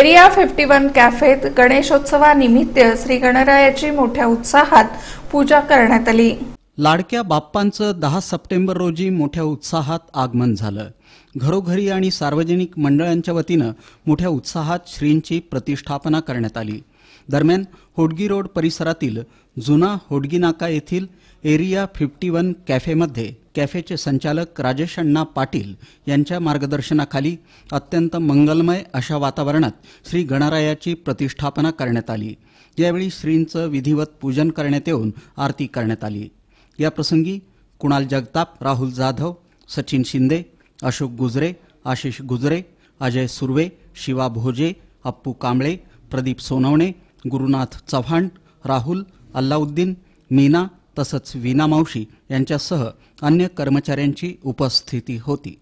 area fifty one कॅफेत गणेशोत्सवानिमित्त श्री गणरायाची मोठ्या उत्साहात पूजा करण्यात आली लाडक्या बाप्पांचं दहा सप्टेंबर रोजी मोठ्या उत्साहात आगमन झालं घरोघरी आणि सार्वजनिक मंडळांच्या वतीनं मोठ्या उत्साहात श्रींची प्रतिष्ठापना करण्यात आली दरम्यान होडगी रोड परिसरातील जुना होडगी नाका येथील एरिया फिफ्टी वन कॅफेमध्ये कॅफेचे संचालक राजेश अण्णा पाटील यांच्या मार्गदर्शनाखाली अत्यंत मंगलमय अशा वातावरणात श्री गणरायाची प्रतिष्ठापना करण्यात आली यावेळी श्रींचं विधिवत पूजन करण्यात येऊन आरती करण्यात आली याप्रसंगी कुणाल जगताप राहुल जाधव सचिन शिंदे अशोक गुजरे आशिष गुजरे अजय सुर्वे शिवा भोजे अप्पू कांबळे प्रदीप सोनवणे गुरुनाथ चव्हाण राहुल अल्लाउद्दीन मीना तसंच वीना मावशी यांच्यासह अन्य कर्मचाऱ्यांची उपस्थिती होती